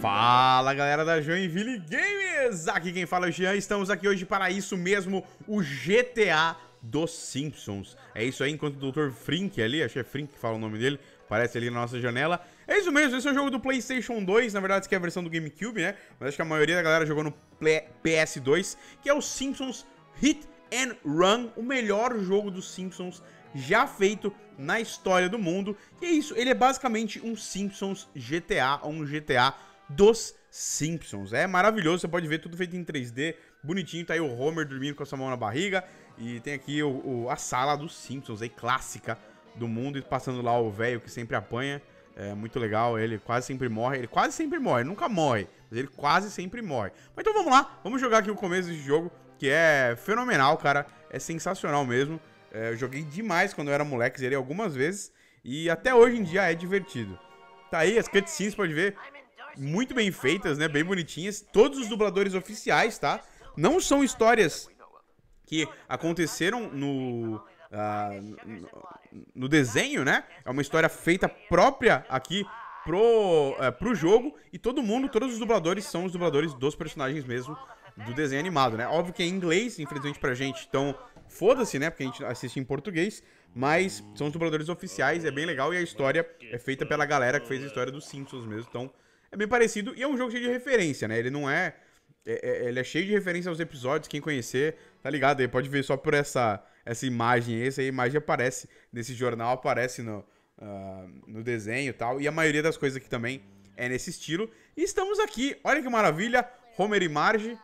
Fala galera da Joinville Games! Aqui quem fala é o Jean, estamos aqui hoje para isso mesmo, o GTA dos Simpsons. É isso aí, enquanto o Dr. Frink ali, acho que é Frink que fala o nome dele, aparece ali na nossa janela. É isso mesmo, esse é o jogo do PlayStation 2, na verdade, que é a versão do GameCube, né? Mas acho que a maioria da galera jogou no PS2, que é o Simpsons Hit and Run, o melhor jogo dos Simpsons já feito na história do mundo. E é isso, ele é basicamente um Simpsons GTA, ou um GTA dos Simpsons. É maravilhoso, você pode ver tudo feito em 3D, bonitinho, tá aí o Homer dormindo com a sua mão na barriga. E tem aqui o, o, a sala dos Simpsons, aí clássica do mundo, e passando lá o velho que sempre apanha. É muito legal, ele quase sempre morre. Ele quase sempre morre, nunca morre, mas ele quase sempre morre. Mas então vamos lá, vamos jogar aqui o começo desse jogo, que é fenomenal, cara. É sensacional mesmo. É, eu joguei demais quando eu era moleque, zerei algumas vezes. E até hoje em dia é divertido. Tá aí, as cutscenes, pode ver, muito bem feitas, né? Bem bonitinhas. Todos os dubladores oficiais, tá? Não são histórias que aconteceram no, uh, no desenho, né? É uma história feita própria aqui pro, uh, pro jogo. E todo mundo, todos os dubladores, são os dubladores dos personagens mesmo do desenho animado, né? Óbvio que é em inglês, infelizmente pra gente, então foda-se, né? Porque a gente assiste em português, mas são os dubladores oficiais, é bem legal e a história é feita pela galera que fez a história dos Simpsons mesmo, então é bem parecido e é um jogo cheio de referência, né? Ele não é, é, é ele é cheio de referência aos episódios, quem conhecer, tá ligado? Aí pode ver só por essa essa imagem, essa imagem aparece nesse jornal, aparece no uh, no desenho e tal, e a maioria das coisas aqui também é nesse estilo. E estamos aqui, olha que maravilha, Homer e Marge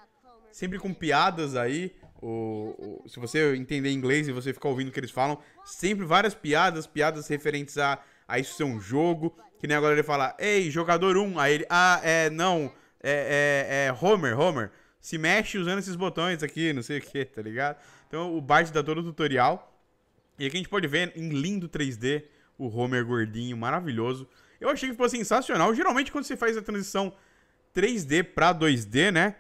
sempre com piadas aí. O, o, se você entender inglês e você ficar ouvindo o que eles falam, sempre várias piadas, piadas referentes a, a isso ser um jogo. Que nem agora ele fala, ei, jogador 1. Aí ele, ah, é, não, é, é, é Homer, Homer. Se mexe usando esses botões aqui, não sei o que, tá ligado? Então o Bart dá todo o tutorial. E aqui a gente pode ver em lindo 3D o Homer gordinho, maravilhoso. Eu achei que ficou sensacional. Geralmente quando você faz a transição 3D pra 2D, né?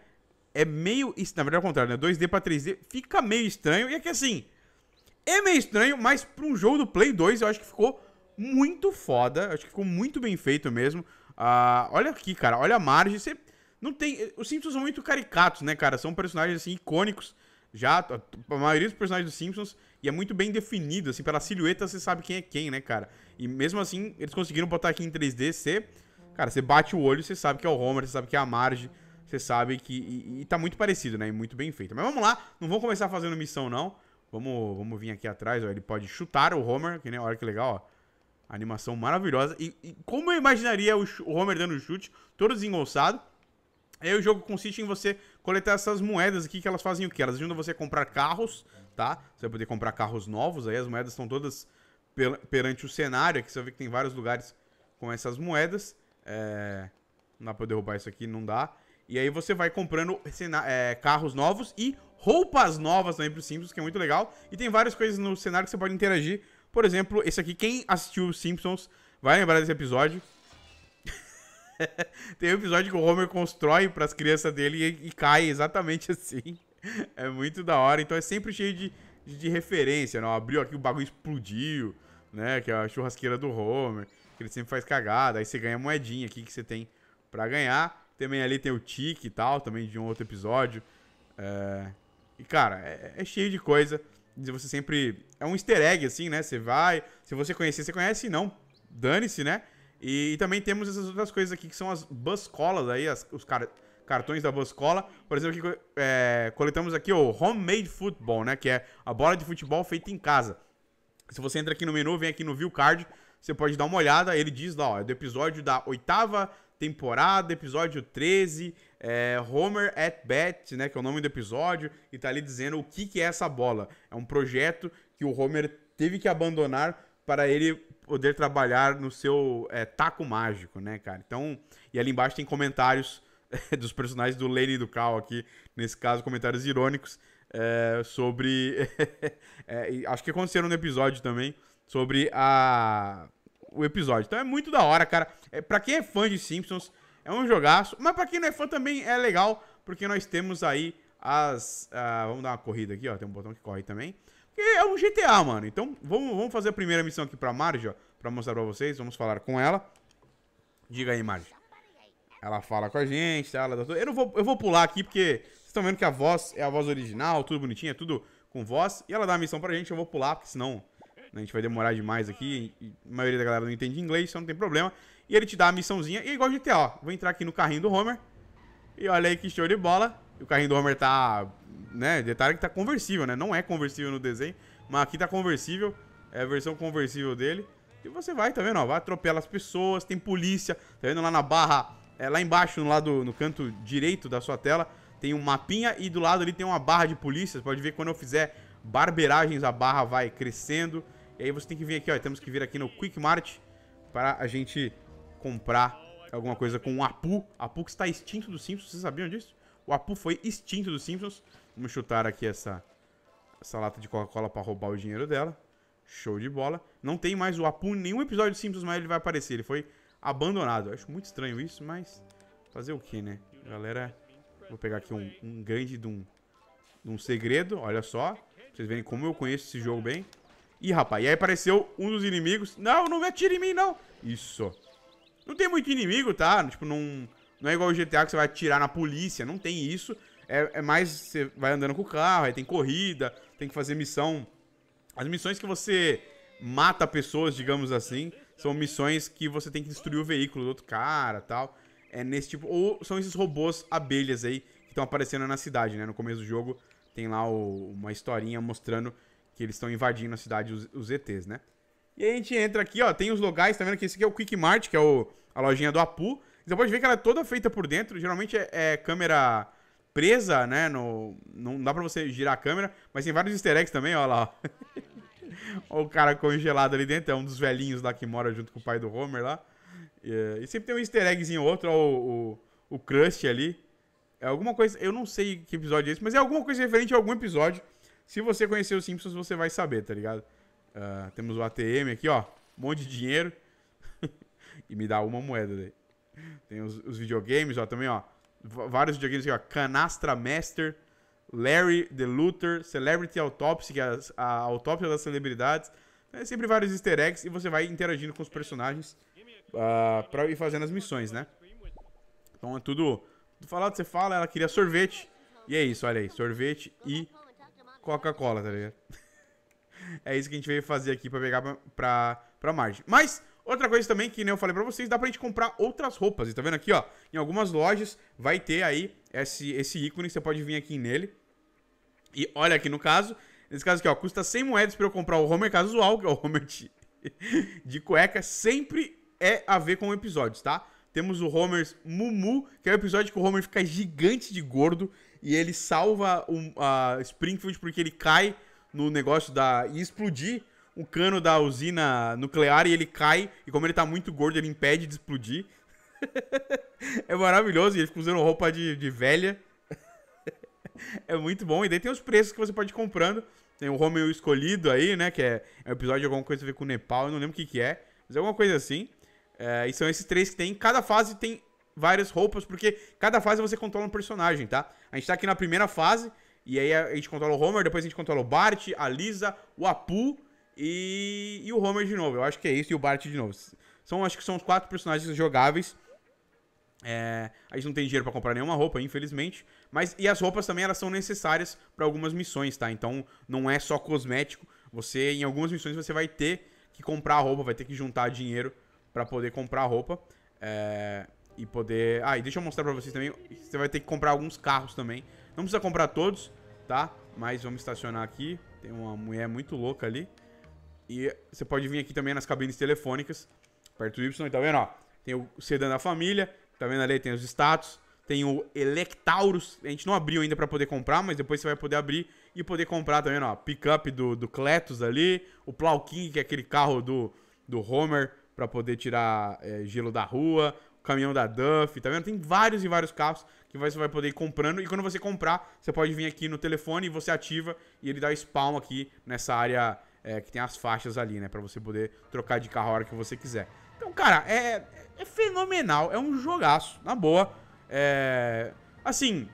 é meio. Na verdade, ao contrário, né? 2D pra 3D fica meio estranho. E é que assim. É meio estranho, mas pra um jogo do Play 2 eu acho que ficou muito foda. acho que ficou muito bem feito mesmo. Ah, olha aqui, cara. Olha a margem. Você não tem. Os Simpsons são muito caricatos, né, cara? São personagens assim icônicos. Já a maioria dos personagens dos Simpsons e é muito bem definido, assim, pela silhueta você sabe quem é quem, né, cara? E mesmo assim, eles conseguiram botar aqui em 3D, você, cara, você bate o olho, você sabe que é o Homer, você sabe que é a Marge, você sabe que. E, e tá muito parecido, né? E muito bem feito. Mas vamos lá, não vamos começar fazendo missão, não. Vamos, vamos vir aqui atrás, ó. Ele pode chutar o Homer, que nem olha que legal, ó. Animação maravilhosa. E, e como eu imaginaria o, o Homer dando chute, todo desengonçado. Aí o jogo consiste em você coletar essas moedas aqui que elas fazem o quê? Elas ajudam você a comprar carros, tá? Você vai poder comprar carros novos, aí as moedas estão todas per perante o cenário. Aqui você vê que tem vários lugares com essas moedas. É... Não dá pra eu derrubar isso aqui, não dá. E aí você vai comprando é, carros novos e roupas novas também pro Simpsons, que é muito legal. E tem várias coisas no cenário que você pode interagir. Por exemplo, esse aqui, quem assistiu Simpsons vai lembrar desse episódio. tem um episódio que o Homer constrói para as crianças dele e, e, cai exatamente assim. É muito da hora. Então é sempre cheio de, de, de referência, não? Né? Abriu aqui, o bagulho explodiu, né? Que é a churrasqueira do Homer, que ele sempre faz cagada. Aí você ganha moedinha aqui que você tem para ganhar. Também ali tem o Tique e tal, também de um outro episódio. É... E, cara, é, é, cheio de coisa. Você sempre. É um easter egg, assim, né? Você vai. Se você conhecer, você conhece, não. Dane-se, né? E, e, também temos essas outras coisas aqui que são as buscolas aí, as, os car cartões da buscola. Por exemplo, aqui, é, coletamos aqui o Homemade Football, né? Que é a bola de futebol feita em casa. Se você entra aqui no menu, vem aqui no View Card, você pode dar uma olhada. Ele diz lá, ó, é do episódio da oitava temporada, episódio 13, é, Homer at Bat, né, que é o nome do episódio, e tá ali dizendo o que, que é essa bola. É um projeto que o Homer teve que abandonar para ele poder trabalhar no seu é, taco mágico, né, cara? Então, e ali embaixo tem comentários dos personagens do Lenny e do Cal aqui, nesse caso, comentários irônicos é, sobre. É, acho que aconteceram no episódio também, sobre a o episódio. Então é muito da hora, cara. É, para quem é fã de Simpsons, é um jogaço. Mas para quem não é fã também é legal, porque nós temos aí as. Uh, vamos dar uma corrida aqui, ó. Tem um botão que corre também. Que é um GTA, mano. Então vamos, vamos fazer a primeira missão aqui pra Marge, ó. Pra mostrar pra vocês. Vamos falar com ela. Diga aí, Marge. Ela fala com a gente, ela Eu não vou, eu vou pular aqui porque vocês estão vendo que a voz é a voz original, tudo bonitinho, é tudo com voz. E ela dá a missão pra gente, eu vou pular, porque senão né? A gente vai demorar demais aqui. A maioria da galera não entende inglês, então não tem problema. E ele te dá a missãozinha. E é igual GTA, ó. Vou entrar aqui no carrinho do Homer. E olha aí que show de bola. O carrinho do Homer tá... Né? Detalhe que tá conversível, né? Não é conversível no desenho. Mas aqui tá conversível. É a versão conversível dele. E você vai, tá vendo? Ó, vai atropela as pessoas. Tem polícia. Tá vendo lá na barra... É, lá embaixo, no lado, no canto direito da sua tela, tem um mapinha e do lado ali tem uma barra de polícia. Você pode ver quando eu fizer barbeiragens, a barra vai crescendo. E aí você tem que vir aqui, ó, temos que vir aqui no Quick Mart para a gente comprar alguma coisa com o Apu. Apu que está extinto dos Simpsons, vocês sabiam disso? O Apu foi extinto dos Simpsons. Vamos chutar aqui essa, essa lata de Coca-Cola para roubar o dinheiro dela. Show de bola. Não tem mais o Apu em nenhum episódio de Simpsons, mas ele vai aparecer. Ele foi abandonado. Eu acho muito estranho isso, mas fazer o que, né? Galera, vou pegar aqui um, um grande de um, de um segredo. Olha só, pra vocês verem como eu conheço esse jogo bem. Ih, rapaz, e aí apareceu um dos inimigos. Não, não me atira em mim, não. Isso. Não tem muito inimigo, tá? Tipo, não, não é igual o GTA que você vai atirar na polícia. Não tem isso. É, é mais você vai andando com o carro, aí tem corrida, tem que fazer missão. As missões que você mata pessoas, digamos assim, são missões que você tem que destruir o veículo do outro cara tal. É nesse tipo. Ou são esses robôs abelhas aí que estão aparecendo na cidade, né? No começo do jogo tem lá o, uma historinha mostrando que eles estão invadindo a cidade, os, os, ETs, né? E aí a gente entra aqui, ó, tem os locais, tá vendo que esse aqui é o Quick Mart, que é o, a lojinha do Apu. Você pode ver que ela é toda feita por dentro, geralmente é, é câmera presa, né, no, não dá pra você girar a câmera, mas tem vários easter eggs também, ó lá, ó. Olha o cara congelado ali dentro, é um dos velhinhos lá que mora junto com o pai do Homer lá. E, sempre tem um easter eggzinho outro, ó, o, o, o ali. É alguma coisa, eu não sei que episódio é esse, mas é alguma coisa referente a algum episódio. Se você conhecer os Simpsons, você vai saber, tá ligado? Uh, temos o ATM aqui, ó. Um monte de dinheiro. e me dá uma moeda daí. Tem os, os, videogames, ó, também, ó. Vários videogames aqui, ó. Canastra Master, Larry the Luther, Celebrity Autopsy, que é a, a autópsia das celebridades. É sempre vários easter eggs e você vai interagindo com os personagens uh, pra ir fazendo as missões, né? Então é tudo... tudo falado, você fala, ela queria sorvete. E é isso, olha aí. Sorvete e Coca-Cola, tá ligado? é isso que a gente veio fazer aqui pra pegar pra, pra, pra margem. Mas, outra coisa também que nem né, eu falei pra vocês, dá pra gente comprar outras roupas. E tá vendo aqui, ó? Em algumas lojas vai ter aí esse, esse ícone, você pode vir aqui nele. E olha aqui no caso, nesse caso aqui, ó, custa 100 moedas pra eu comprar o Homer casual, que é o Homer de, de cueca. Sempre é a ver com episódios, tá? Temos o Homer's Mumu, que é o episódio que o Homer fica gigante de gordo e ele salva a Springfield porque ele cai no negócio da. e explodir o cano da usina nuclear e ele cai. E como ele tá muito gordo, ele impede de explodir. é maravilhoso, e ele fica usando roupa de, de velha. é muito bom. E daí tem os preços que você pode ir comprando. Tem o Romeo Escolhido aí, né? Que é, é um episódio de alguma coisa a ver com o Nepal, eu não lembro o que, que é. Mas é alguma coisa assim. É, e são esses três que tem. Cada fase tem várias roupas, porque cada fase você controla um personagem, tá? A gente tá aqui na primeira fase, e aí a gente controla o Homer, depois a gente controla o Bart, a Lisa, o Apu e, e o Homer de novo. Eu acho que é isso, e o Bart de novo. São, acho que são os quatro personagens jogáveis. É, a gente não tem dinheiro para comprar nenhuma roupa, infelizmente. Mas e as roupas também elas são necessárias para algumas missões, tá? Então não é só cosmético. Você em algumas missões você vai ter que comprar roupa, vai ter que juntar dinheiro para poder comprar roupa. É, e poder... Ah, e deixa eu mostrar pra vocês também, você vai ter que comprar alguns carros também. Não precisa comprar todos, tá? Mas vamos estacionar aqui, tem uma mulher muito louca ali. E você pode vir aqui também nas cabines telefônicas, perto do Y, tá vendo, ó? Tem o sedã da família, tá vendo ali, tem os status, tem o Electaurus, a gente não abriu ainda para poder comprar, mas depois você vai poder abrir e poder comprar, tá vendo, ó? Pickup do, do Cletus ali, o Plow King, que é aquele carro do, do Homer para poder tirar é, gelo da rua, caminhão da Duff, tá vendo? Tem vários e vários carros que você vai poder ir comprando. E quando você comprar, você pode vir aqui no telefone e você ativa e ele dá spawn aqui nessa área é, que tem as faixas ali, né? Pra você poder trocar de carro a hora que você quiser. Então, cara, é, é fenomenal. É um jogaço, na boa. É... Assim,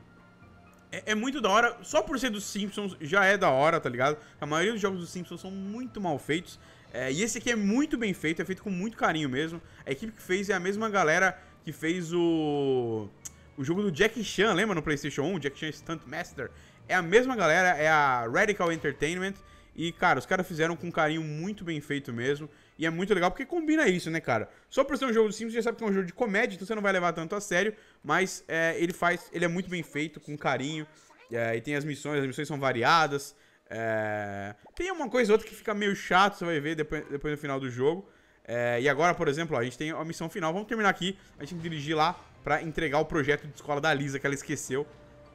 é, é, muito da hora. Só por ser dos Simpsons já é da hora, tá ligado? A maioria dos jogos dos Simpsons são muito mal feitos. É, e esse aqui é muito bem feito, é feito com muito carinho mesmo. A equipe que fez é a mesma galera que fez o. O jogo do Jack Chan, lembra no PlayStation 1? Jack Chan Stunt Master. É a mesma galera, é a Radical Entertainment. E, cara, os caras fizeram com um carinho muito bem feito mesmo. E é muito legal porque combina isso, né, cara? Só por ser um jogo simples, você já sabe que é um jogo de comédia, então você não vai levar tanto a sério. Mas é, ele faz. Ele é muito bem feito, com carinho. É, e tem as missões, as missões são variadas. É, tem uma coisa ou outra que fica meio chato, você vai ver depois, depois no final do jogo. É, e agora, por exemplo, ó, a gente tem a missão final. Vamos terminar aqui. A gente tem que dirigir lá pra entregar o projeto de escola da Lisa que ela esqueceu.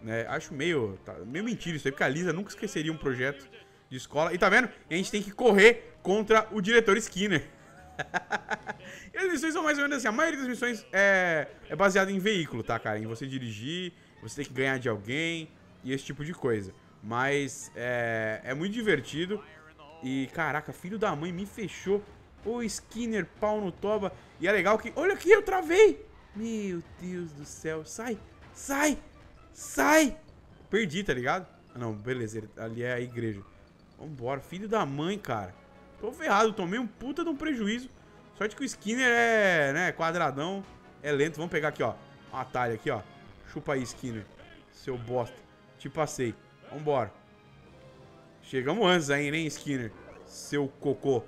Né? Acho meio, tá, meio mentira isso aí, porque a Lisa nunca esqueceria um projeto de escola. E tá vendo? a gente tem que correr contra o diretor Skinner. e as missões são mais ou menos assim. A maioria das missões é, é baseada em veículo, tá, cara? Em você dirigir, você tem que ganhar de alguém e esse tipo de coisa. Mas é, é muito divertido. E, caraca, filho da mãe me fechou. Ô, Skinner, pau no toba. E é legal que... Olha aqui, eu travei! Meu Deus do céu. Sai, sai, sai! Perdi, tá ligado? Ah, não, beleza. Ali é a igreja. Vambora, filho da mãe, cara. Tô ferrado, tomei um puta de um prejuízo. Sorte que o Skinner é, né, quadradão, é lento. Vamos pegar aqui, ó. Um atalho aqui, ó. Chupa aí, Skinner. Seu bosta. Te passei. Vambora. Chegamos antes aí hein, Skinner? Seu cocô.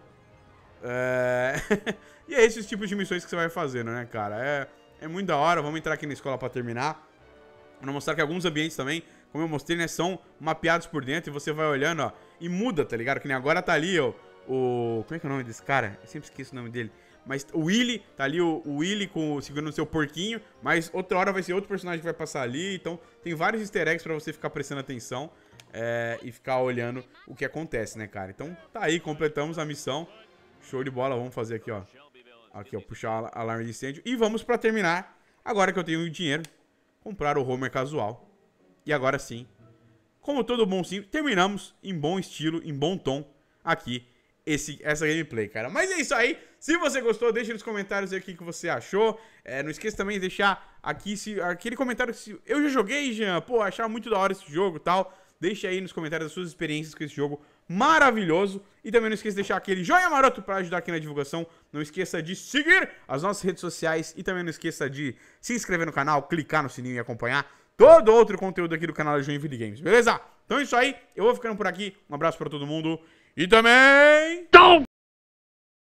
É... e é esses tipos de missões que você vai fazendo, né, cara? É, é muito da hora. Vamos entrar aqui na escola pra terminar. Vou mostrar que alguns ambientes também como eu mostrei, né, são mapeados por dentro e você vai olhando, ó, e muda, tá ligado? Que nem agora tá ali, ó, o... Como é que é o nome desse cara? Eu sempre esqueço o nome dele. Mas o Willy, tá ali o, o Willy com, segurando o seu porquinho, mas outra hora vai ser outro personagem que vai passar ali, então tem vários easter eggs pra você ficar prestando atenção é, e ficar olhando o que acontece, né, cara? Então tá aí, completamos a missão, show de bola, vamos fazer aqui, ó, aqui, ó, puxar o alarme de incêndio e vamos pra terminar, agora que eu tenho dinheiro, comprar o Homer casual. E agora sim, como todo bom sim, terminamos em bom estilo, em bom tom aqui esse, essa gameplay, cara. Mas é isso aí. Se você gostou, deixa nos comentários aqui o que você achou. É, não esqueça também de deixar aqui se, aquele comentário se eu já joguei, Jean. Pô, achava muito da hora esse jogo e tal. Deixa aí nos comentários as suas experiências com esse jogo maravilhoso. E também não esqueça de deixar aquele joinha maroto para ajudar aqui na divulgação. Não esqueça de seguir as nossas redes sociais e também não esqueça de se inscrever no canal, clicar no sininho e acompanhar todo outro conteúdo aqui do canal Joinville Games, beleza? Então é isso aí, eu vou ficando por aqui, um abraço pra todo mundo e também... Tom!